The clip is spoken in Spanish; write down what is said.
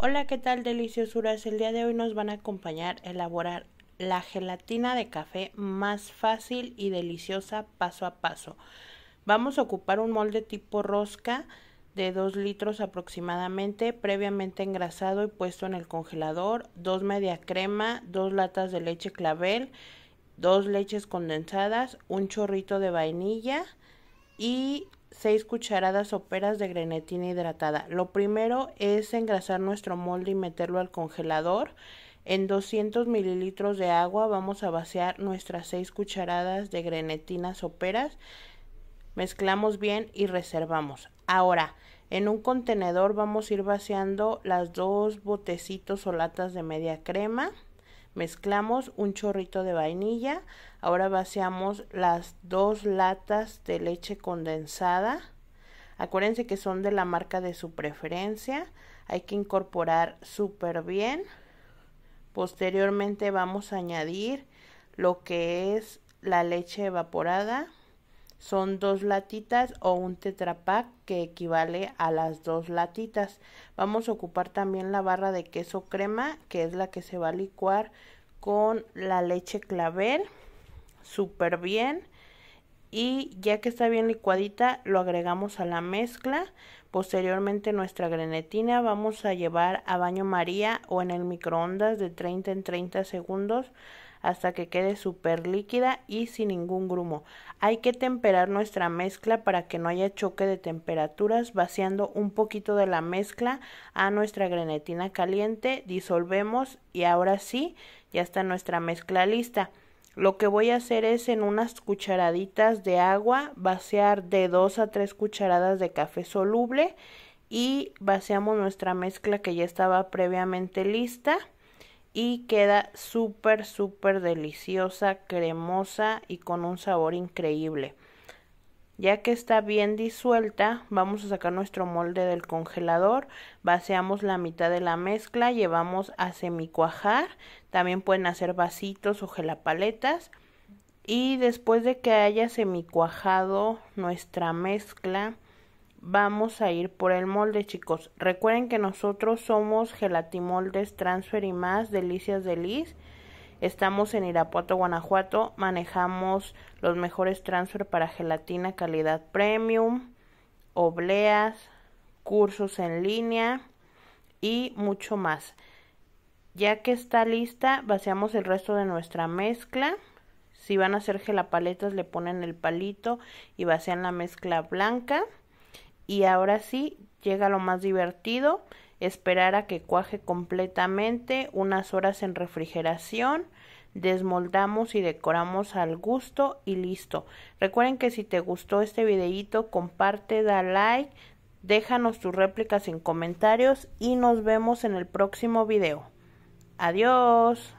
Hola, ¿qué tal deliciosuras? El día de hoy nos van a acompañar a elaborar la gelatina de café más fácil y deliciosa paso a paso. Vamos a ocupar un molde tipo rosca de 2 litros aproximadamente, previamente engrasado y puesto en el congelador, 2 media crema, dos latas de leche clavel, dos leches condensadas, un chorrito de vainilla y 6 cucharadas soperas de grenetina hidratada. Lo primero es engrasar nuestro molde y meterlo al congelador. En 200 mililitros de agua vamos a vaciar nuestras 6 cucharadas de grenetina soperas. Mezclamos bien y reservamos. Ahora, en un contenedor vamos a ir vaciando las dos botecitos o latas de media crema. Mezclamos un chorrito de vainilla. Ahora vaciamos las dos latas de leche condensada. Acuérdense que son de la marca de su preferencia. Hay que incorporar súper bien. Posteriormente vamos a añadir lo que es la leche evaporada son dos latitas o un tetrapack que equivale a las dos latitas. Vamos a ocupar también la barra de queso crema que es la que se va a licuar con la leche clavel súper bien y ya que está bien licuadita lo agregamos a la mezcla. Posteriormente nuestra grenetina vamos a llevar a baño maría o en el microondas de 30 en 30 segundos hasta que quede súper líquida y sin ningún grumo. Hay que temperar nuestra mezcla para que no haya choque de temperaturas, vaciando un poquito de la mezcla a nuestra grenetina caliente, disolvemos y ahora sí, ya está nuestra mezcla lista. Lo que voy a hacer es en unas cucharaditas de agua vaciar de 2 a 3 cucharadas de café soluble y vaciamos nuestra mezcla que ya estaba previamente lista y queda súper súper deliciosa, cremosa y con un sabor increíble. Ya que está bien disuelta, vamos a sacar nuestro molde del congelador, vaciamos la mitad de la mezcla, llevamos a semicuajar, también pueden hacer vasitos o gelapaletas. Y después de que haya semicuajado nuestra mezcla, vamos a ir por el molde, chicos. Recuerden que nosotros somos gelatimoldes transfer y más delicias de Liz. Estamos en Irapuato, Guanajuato. Manejamos los mejores transfer para gelatina calidad premium, obleas, cursos en línea y mucho más. Ya que está lista, vaciamos el resto de nuestra mezcla. Si van a hacer gelapaletas, le ponen el palito y vacían la mezcla blanca. Y ahora sí, llega lo más divertido esperar a que cuaje completamente, unas horas en refrigeración, desmoldamos y decoramos al gusto y listo. Recuerden que si te gustó este videito, comparte, da like, déjanos tus réplicas en comentarios y nos vemos en el próximo video. Adiós.